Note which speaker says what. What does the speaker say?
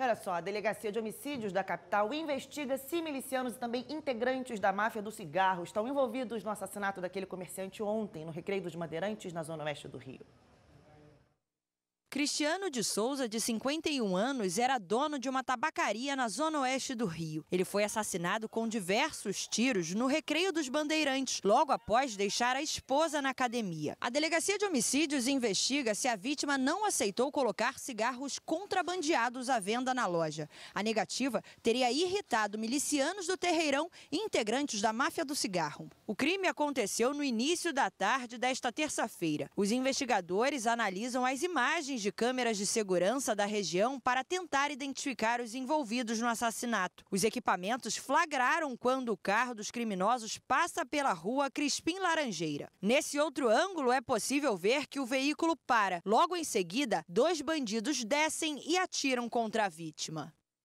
Speaker 1: Olha só, a Delegacia de Homicídios da capital investiga se milicianos e também integrantes da máfia do cigarro estão envolvidos no assassinato daquele comerciante ontem no Recreio dos Madeirantes, na zona oeste do Rio.
Speaker 2: Cristiano de Souza, de 51 anos, era dono de uma tabacaria na zona oeste do Rio. Ele foi assassinado com diversos tiros no recreio dos Bandeirantes, logo após deixar a esposa na academia. A delegacia de homicídios investiga se a vítima não aceitou colocar cigarros contrabandeados à venda na loja. A negativa teria irritado milicianos do Terreirão e integrantes da máfia do cigarro. O crime aconteceu no início da tarde desta terça-feira. Os investigadores analisam as imagens de de câmeras de segurança da região para tentar identificar os envolvidos no assassinato. Os equipamentos flagraram quando o carro dos criminosos passa pela rua Crispim Laranjeira. Nesse outro ângulo, é possível ver que o veículo para. Logo em seguida, dois bandidos descem e atiram contra a vítima.